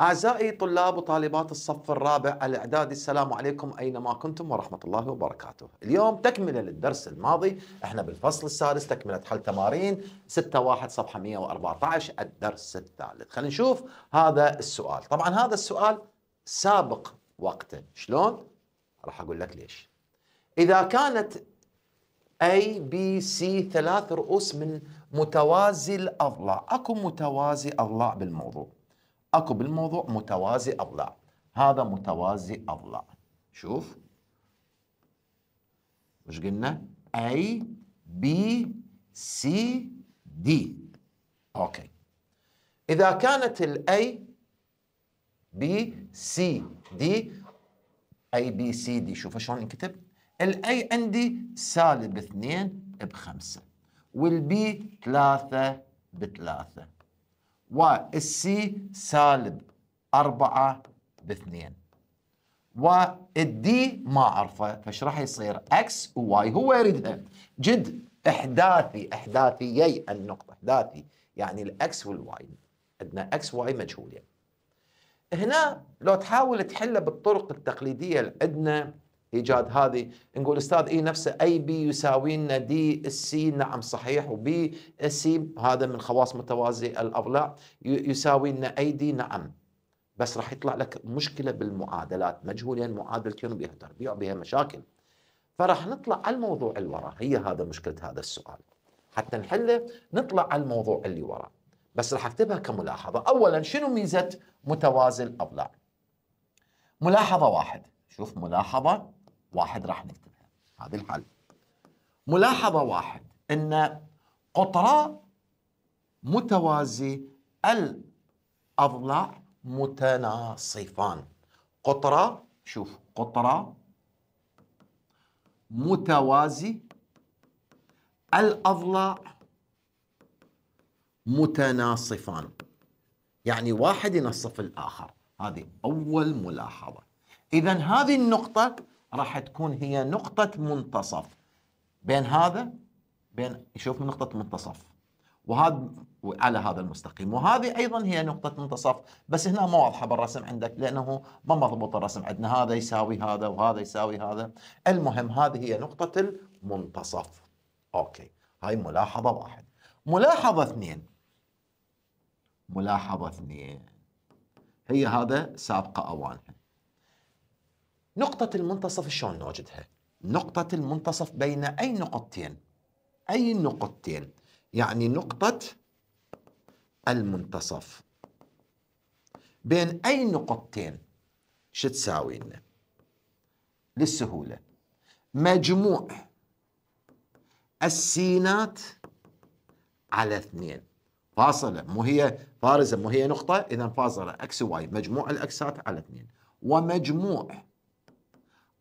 أعزائي طلاب وطالبات الصف الرابع الإعدادي السلام عليكم أينما كنتم ورحمة الله وبركاته اليوم تكملة للدرس الماضي احنا بالفصل السادس تكملة حل تمارين 6-1 صفحة 114 الدرس الثالث خلينا نشوف هذا السؤال طبعا هذا السؤال سابق وقته شلون؟ راح أقول لك ليش إذا كانت A B C ثلاث رؤوس من متوازي الأضلاع أكو متوازي أضلاع بالموضوع اكو بالموضوع متوازي اضلاع هذا متوازي اضلاع شوف وش قلنا A B C D اوكي اذا كانت ال A B C D A B C D شوف شلون انكتب الاي عندي سالب اثنين بخمسة والبي ثلاثة بثلاثة والسي سالب أربعة باثنين والدي ما أعرفه فايش راح يصير اكس وواي هو يريدها جد إحداثي إحداثيي النقطة إحداثي يعني الأكس والواي عندنا اكس واي مجهولين هنا لو تحاول تحله بالطرق التقليدية اللي عندنا ايجاد هذه نقول استاذ اي نفسه اي بي يساوي لنا دي السي نعم صحيح وبي السي هذا من خواص متوازي الاضلاع يساوي لنا اي دي نعم بس راح يطلع لك مشكله بالمعادلات مجهولين معادلتين بها تربيع بها مشاكل فراح نطلع على الموضوع اللي وراه هي هذا مشكله هذا السؤال حتى نحله نطلع على الموضوع اللي وراه بس راح اكتبها كملاحظه اولا شنو ميزه متوازي الاضلاع ملاحظه واحد شوف ملاحظه واحد راح نكتبها هذه الحل ملاحظة واحد أن قطرة متوازي الأضلاع متناصفان قطرة شوف قطرة متوازي الأضلاع متناصفان يعني واحد ينصف الآخر هذه أول ملاحظة إذا هذه النقطة راح تكون هي نقطة منتصف بين هذا بين يشوف نقطة منتصف وهذا على هذا المستقيم وهذه ايضا هي نقطه منتصف بس هنا ما واضحه بالرسم عندك لانه ما مضبوط الرسم عندنا هذا يساوي هذا وهذا يساوي هذا المهم هذه هي نقطه المنتصف اوكي هاي ملاحظه واحد ملاحظه اثنين ملاحظه اثنين هي هذا سابقه اوانها نقطة المنتصف شلون نوجدها؟ نقطة المنتصف بين أي نقطتين؟ أي نقطتين؟ يعني نقطة المنتصف بين أي نقطتين شو تساوي لنا؟ للسهولة مجموع السينات على اثنين فاصلة مو هي فارزة مو هي نقطة إذا فاصلة أكس واي مجموع الأكسات على اثنين ومجموع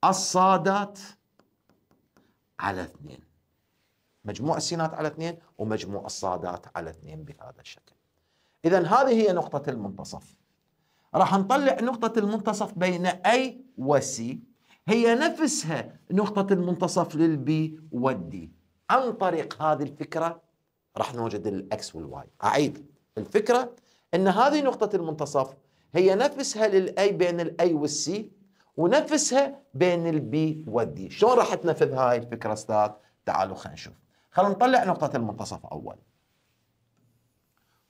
الصادات على اثنين مجموع السينات على اثنين ومجموع الصادات على اثنين بهذا الشكل إذا هذه هي نقطة المنتصف راح نطلع نقطة المنتصف بين أي وسي هي نفسها نقطة المنتصف للبي والدي عن طريق هذه الفكرة راح نوجد الأكس والواي أعيد الفكرة أن هذه نقطة المنتصف هي نفسها للأي بين الأي والسي ونفسها بين البي والدي شلون راح تنفذ هاي الفكره استاذ تعالوا خلينا نشوف خلينا نطلع نقطه المنتصف اول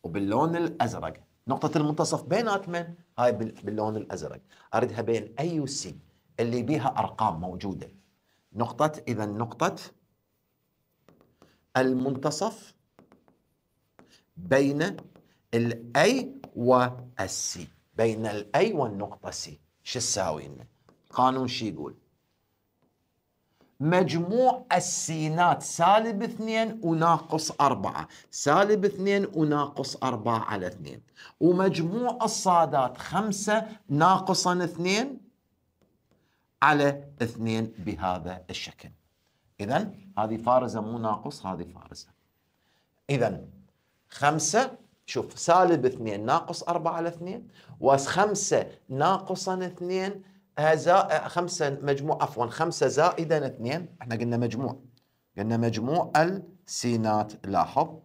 وباللون الازرق نقطة المنتصف بينات من هاي باللون الازرق اردها بين اي وسي اللي بيها ارقام موجودة نقطة اذا نقطة المنتصف بين الاي والسي بين الاي والنقطة سي شو تساوي لنا؟ قانون شي يقول مجموع السينات سالب اثنين وناقص أربعة سالب اثنين وناقص أربعة على اثنين ومجموع الصادات خمسة ناقصا اثنين على اثنين بهذا الشكل إذا هذه فارزة مو ناقص هذه فارزة إذا خمسة شوف سالب اثنين ناقص أربعة على اثنين وخمسة ناقصا اثنين هذا آه، خمسة مجموع عفوا خمسة زائدا اثنين احنا قلنا مجموع قلنا مجموع السينات لاحظ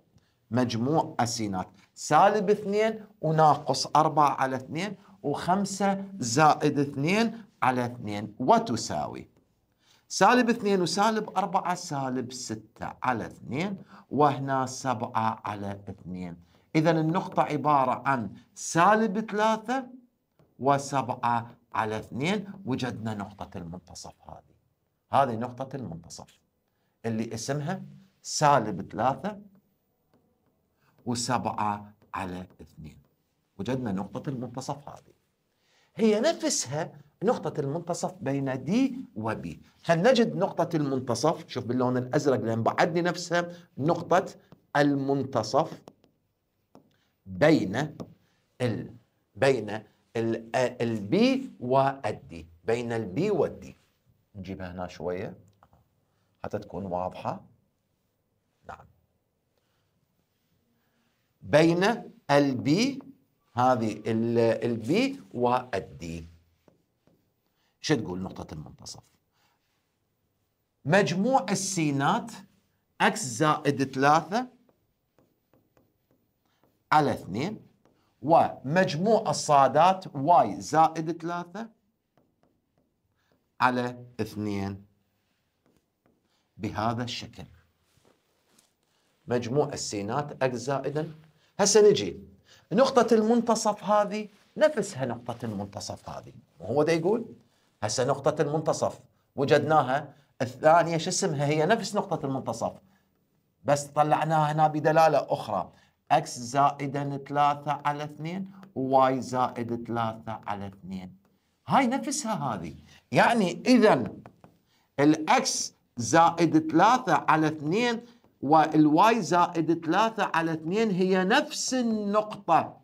مجموع السينات سالب اثنين وناقص أربعة على اثنين وخمسة زائد اثنين على اثنين وتساوي سالب اثنين وسالب أربعة سالب ستة على اثنين وهنا سبعة على اثنين إذا النقطة عبارة عن سالب ثلاثة وسبعة على اثنين وجدنا نقطة المنتصف هذه هذه نقطة المنتصف اللي اسمها سالب ثلاثة وسبعة على اثنين وجدنا نقطة المنتصف هذه هي نفسها نقطة المنتصف بين دي وبي هل نجد نقطة المنتصف شوف باللون الأزرق لأن بعدني نفسها نقطة المنتصف بين ال... بين البي والدي بين البي والدي نجيبها هنا شوية حتى تكون واضحة نعم بين البي هذه البي والدي شو تقول نقطة المنتصف مجموع السينات اكس زائد ثلاثة على اثنين ومجموع الصادات واي زائد ثلاثة على اثنين بهذا الشكل مجموع السينات اكس زائدا هسه نجي نقطة المنتصف هذه نفسها نقطة المنتصف هذه وهو ده يقول هسه نقطة المنتصف وجدناها الثانية شو اسمها هي نفس نقطة المنتصف بس طلعناها هنا بدلالة أخرى x زائدا 3 على 2 وواي زائد 3 على 2 هاي نفسها هذه يعني اذا الاكس زائد 3 على 2 والواي زائد 3 على 2 هي نفس النقطة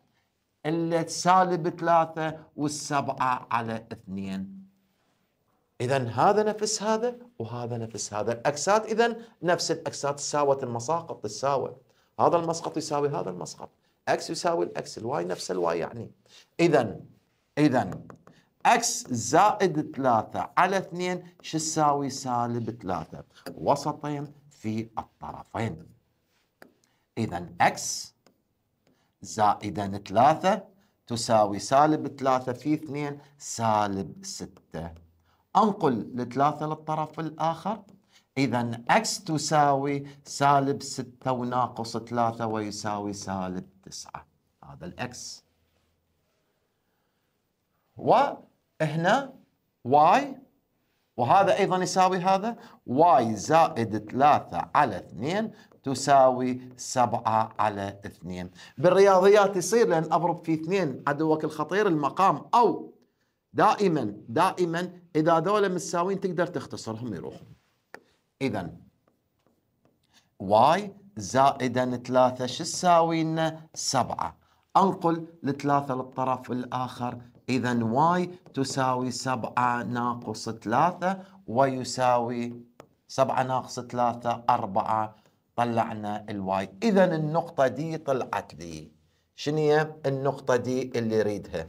اللي سالب 3 والسبعة على 2 إذا هذا نفس هذا وهذا نفس هذا الأكسات إذا نفس الأكسات تساوت المساقط تساوت هذا المسقط يساوي هذا المسقط اكس يساوي الاكس الواي نفس الواي يعني اذا اذا اكس زائد 3 على 2 شو يساوي سالب 3 وسطين في الطرفين اذا اكس زائدا 3 تساوي سالب 3 في 2 سالب 6 انقل 3 للطرف الاخر إذا x تساوي سالب 6 وناقص 3 ويساوي سالب 9 هذا الx وهنا y وهذا أيضا يساوي هذا y زائد 3 على 2 تساوي 7 على 2 بالرياضيات يصير لأن أضرب في 2 عدوك الخطير المقام أو دائما دائما إذا دولة متساويين تقدر تختصرهم يروحون إذا واي زائدا ثلاثة شو تساوي لنا سبعة أنقل الثلاثة للطرف الآخر إذا واي تساوي سبعة ناقص ثلاثة ويساوي سبعة ناقص ثلاثة أربعة طلعنا الواي إذا النقطة دي طلعت لي شنو هي النقطة دي اللي ريدها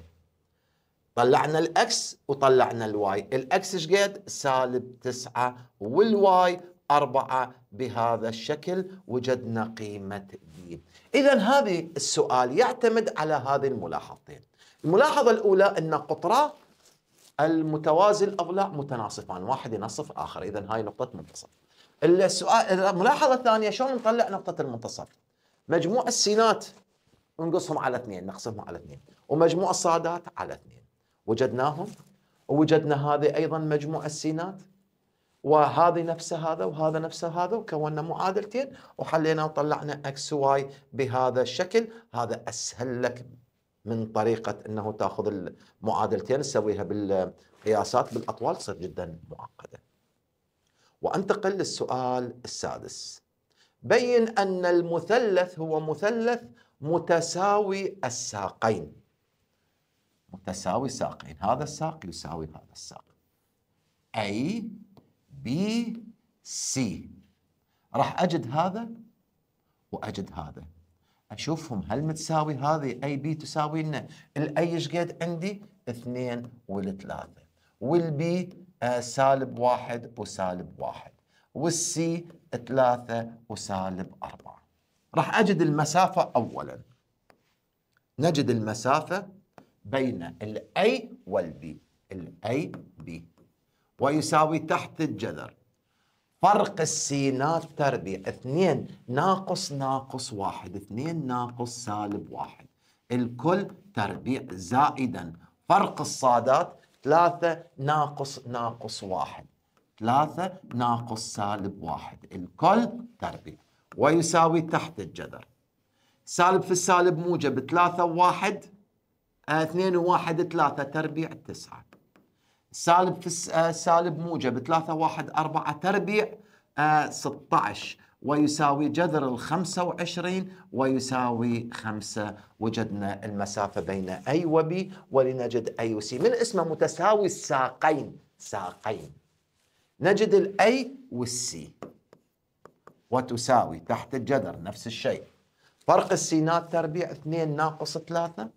طلعنا الاكس وطلعنا الواي الاكس ايش قد سالب 9 والواي 4 بهذا الشكل وجدنا قيمة دي إذا هذه السؤال يعتمد على هذه الملاحظتين الملاحظة الأولى أن قطرة المتوازي الأضلاع متناصفان واحد ينصف آخر إذا هاي نقطة منتصف السؤال الملاحظة الثانية شلون نطلع نقطة المنتصف مجموع السينات ننقصهم على اثنين نقسمهم على اثنين ومجموع الصادات على اثنين وجدناهم ووجدنا هذه أيضا مجموعة السينات وهذه نفس هذا وهذا نفس هذا وكونا معادلتين وحلينا وطلعنا اكس واي بهذا الشكل هذا اسهل لك من طريقة أنه تأخذ المعادلتين تسويها بالقياسات بالأطوال تصير جدا معقدة وأنتقل للسؤال السادس بين أن المثلث هو مثلث متساوي الساقين تساوي ساقين هذا الساق يساوي هذا الساق أي بي سي راح أجد هذا وأجد هذا أشوفهم هل متساوي هذه أي بي تساوي لنا الأي إيش قد عندي اثنين والثلاثة والبي آه، سالب واحد وسالب واحد والسي ثلاثة وسالب أربعة راح أجد المسافة أولا نجد المسافة بين الاي والبي الاي بي ويساوي تحت الجذر فرق السينات تربيع اثنين ناقص ناقص واحد اثنين ناقص سالب واحد الكل تربيع زائدا فرق الصادات ثلاثة ناقص ناقص واحد ثلاثة ناقص سالب واحد الكل تربيع ويساوي تحت الجذر سالب في السالب موجب ثلاثة واحد 2 و1 3 تربيع 9 سالب في آه، سالب موجب 3 و 1 4 تربيع 16 آه، ويساوي جذر ال 25 ويساوي 5 وجدنا المسافة بين أي وبي ولنجد أي وسي من اسمه متساوي الساقين ساقين نجد الأي والسي وتساوي تحت الجذر نفس الشيء فرق السينات تربيع 2 ناقص 3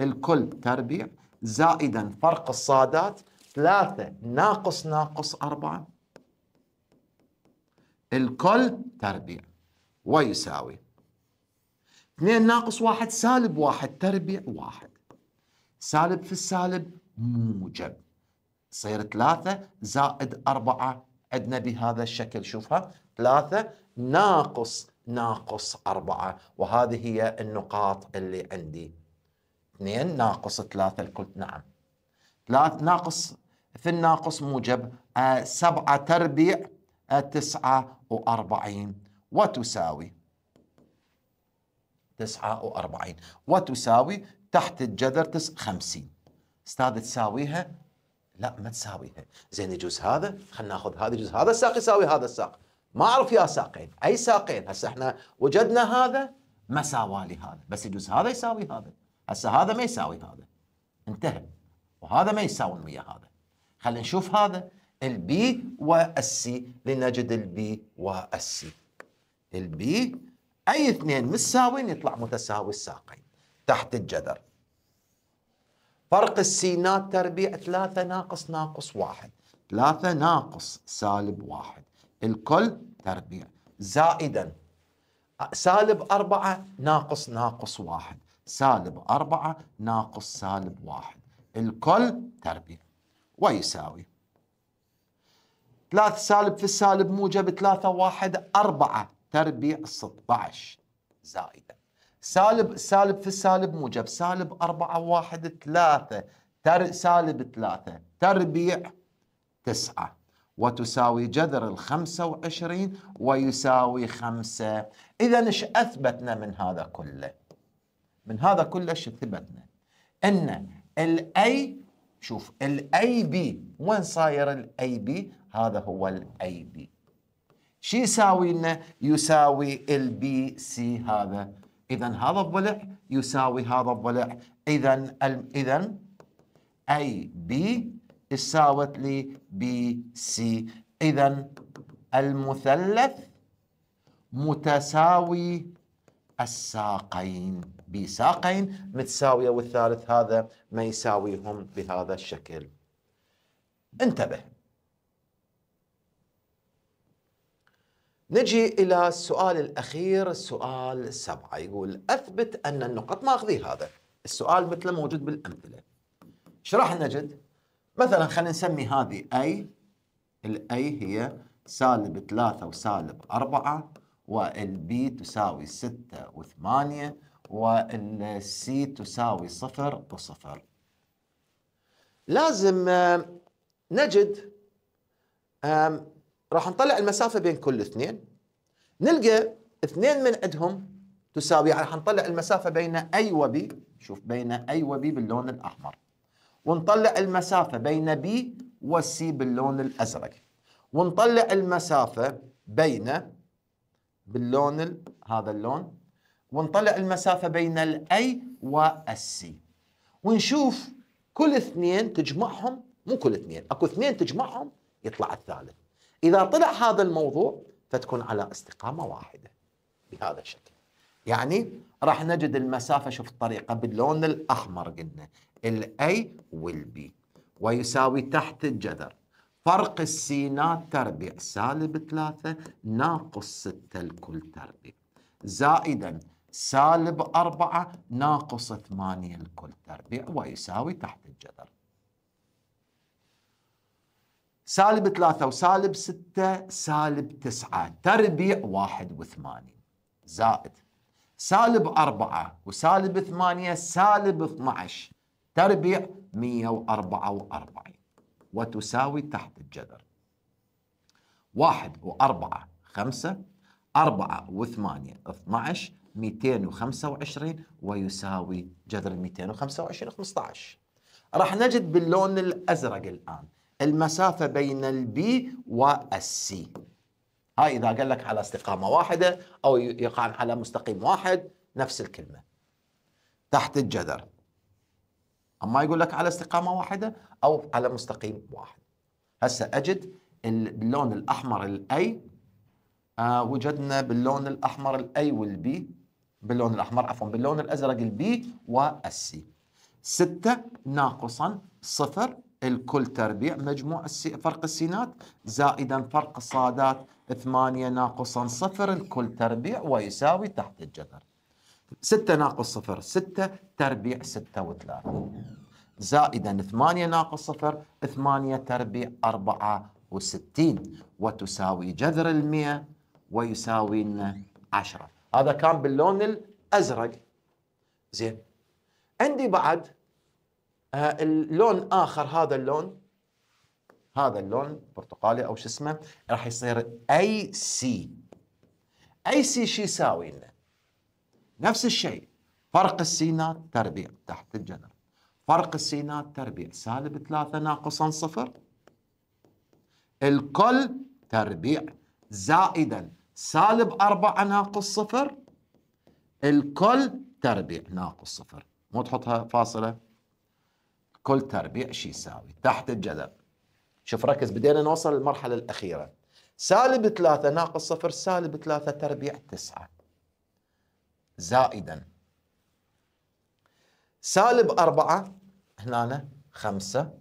الكل تربيع زائدا فرق الصادات ثلاثة ناقص ناقص أربعة الكل تربيع ويساوي اثنين ناقص واحد سالب واحد تربيع واحد سالب في السالب موجب صير ثلاثة زائد أربعة عندنا بهذا الشكل شوفها ثلاثة ناقص ناقص أربعة وهذه هي النقاط اللي عندي 2 ناقص 3 الكل نعم 3 ناقص في الناقص موجب 7 آه، تربيع 49 آه، وتساوي 49 وتساوي تحت الجذر 50 استاذ تساويها لا ما تساويها زين يجوز هذا خلينا ناخذ هذا يجوز هذا الساق يساوي هذا الساق ما اعرف يا ساقين اي ساقين هسه احنا وجدنا هذا مساوى لهذا بس يجوز هذا يساوي هذا هسه هذا ما يساوي هذا انتهى وهذا ما يساوي ويا هذا خلينا نشوف هذا البي والسي لنجد البي والسي البي اي اثنين متساويين يطلع متساوي الساقين تحت الجذر فرق السينات تربيع ثلاثة ناقص ناقص واحد ثلاثة ناقص سالب واحد الكل تربيع زائدا سالب أربعة ناقص ناقص واحد سالب أربعة ناقص سالب واحد الكل تربيع ويساوي ثلاث سالب في السالب موجب 3 واحد 4 تربيع 16 زائدة سالب سالب في السالب موجب سالب 4 واحد 3 تر سالب 3 تربيع 9 وتساوي جذر ال 25 ويساوي 5 إذا ايش أثبتنا من هذا كله من هذا كلش ثبتنا ان الاي شوف الاي بي وين صاير الاي بي هذا هو الاي بي شو يساوي لنا يساوي البي سي هذا اذا هذا الضلع يساوي هذا الضلع اذا اذا اي بي تساوت لي بي سي اذا المثلث متساوي الساقين بساقين متساوية والثالث هذا ما يساويهم بهذا الشكل انتبه نجي إلى السؤال الأخير سؤال سبعة يقول أثبت أن النقط ما أخذي هذا السؤال مثله موجود بالأمثلة ايش راح نجد؟ مثلا خلينا نسمي هذه أي الأي هي سالب ثلاثة وسالب أربعة والبي تساوي 6 و8 والسي تساوي صفر وصفر لازم نجد راح نطلع المسافة بين كل اثنين نلقى اثنين من عندهم تساوي يعني حنطلع المسافة بين أي وبي شوف بين أي وبي باللون الأحمر ونطلع المسافة بين بي والسي باللون الأزرق ونطلع المسافة بين باللون هذا اللون ونطلع المسافة بين الاي والسي ونشوف كل اثنين تجمعهم مو كل اثنين اكو اثنين تجمعهم يطلع الثالث إذا طلع هذا الموضوع فتكون على استقامة واحدة بهذا الشكل يعني راح نجد المسافة شوف الطريقة باللون الأحمر قلنا الاي والبي ويساوي تحت الجذر فرق السينات تربيع سالب ثلاثة ناقص ستة الكل تربيع زائدا سالب أربعة ناقص ثمانية الكل تربيع ويساوي تحت الجذر سالب ثلاثة وسالب ستة سالب تسعة تربيع واحد وثمانين زائد سالب أربعة وسالب ثمانية سالب 12 تربيع 144 وتساوي تحت الجذر واحد وأربعة خمسة أربعة وثمانية 12 225 ويساوي جذر 225 15 راح نجد باللون الأزرق الآن المسافة بين البي والسي هاي إذا قال لك على استقامة واحدة أو يقع على مستقيم واحد نفس الكلمة تحت الجذر أما يقول لك على استقامة واحدة أو على مستقيم واحد هسه أجد باللون الأحمر الأي آه وجدنا باللون الأحمر الأي والبي باللون الأحمر عفوا باللون الأزرق البي والسي ستة ناقصا صفر الكل تربيع مجموع السي فرق السينات زائدا فرق الصادات ثمانية ناقصا صفر الكل تربيع ويساوي تحت الجذر ستة ناقص صفر ستة تربيع ستة وثلاثين زائدا ثمانية ناقص صفر ثمانية تربيع أربعة وستين وتساوي جذر المئة ويساوي لنا 10. هذا كان باللون الازرق زين عندي بعد آه اللون اخر هذا اللون هذا اللون برتقالي او شو اسمه راح يصير اي سي اي سي شو يساوي لنا؟ نفس الشيء فرق السينات تربيع تحت الجذر فرق السينات تربيع سالب ثلاثة ناقصا صفر الكل تربيع زائدا سالب أربعة ناقص صفر الكل تربيع ناقص صفر مو تحطها فاصلة كل تربيع شي يساوي تحت الجذر شوف ركز بدينا نوصل للمرحلة الأخيرة سالب ثلاثة ناقص صفر سالب ثلاثة تربيع تسعة زائدا سالب أربعة هنا خمسة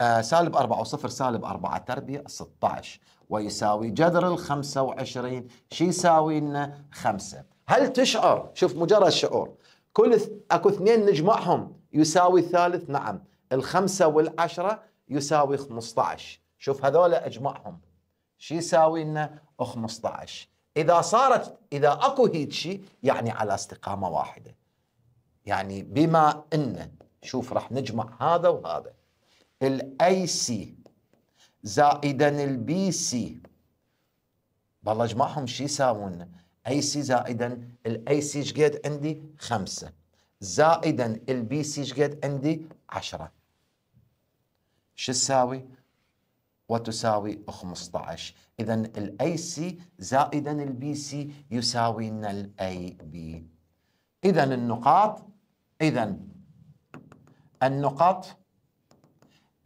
آه سالب أربعة وصفر سالب أربعة تربيع 16 ويساوي جذر ال 25 شو يساوي لنا 5 هل تشعر شوف مجرد شعور كل اكو اثنين نجمعهم يساوي الثالث نعم الخمسة والعشرة يساوي 15 شوف هذول اجمعهم شو يساوي لنا 15 اذا صارت اذا اكو هيك شيء يعني على استقامه واحده يعني بما ان شوف راح نجمع هذا وهذا الاي سي زائدا البي سي بالله اجمعهم شو يساوون اي سي زائدا الاي سي شقد عندي خمسة زائدا البي سي شقد عندي عشرة شو تساوي وتساوي 15 اذا الاي سي زائدا البي سي يساوي لنا الاي بي اذا النقاط اذا النقط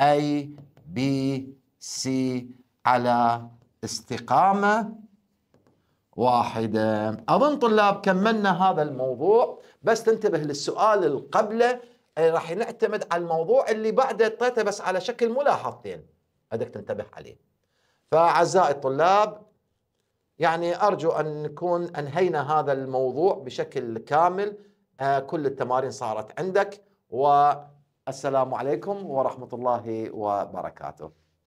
اي بي سي على استقامة واحدة أظن طلاب كملنا هذا الموضوع بس تنتبه للسؤال القبله راح نعتمد على الموضوع اللي بعده اعطيته بس على شكل ملاحظتين هذاك تنتبه عليه فأعزائي الطلاب يعني أرجو أن نكون أنهينا هذا الموضوع بشكل كامل آه كل التمارين صارت عندك والسلام عليكم ورحمة الله وبركاته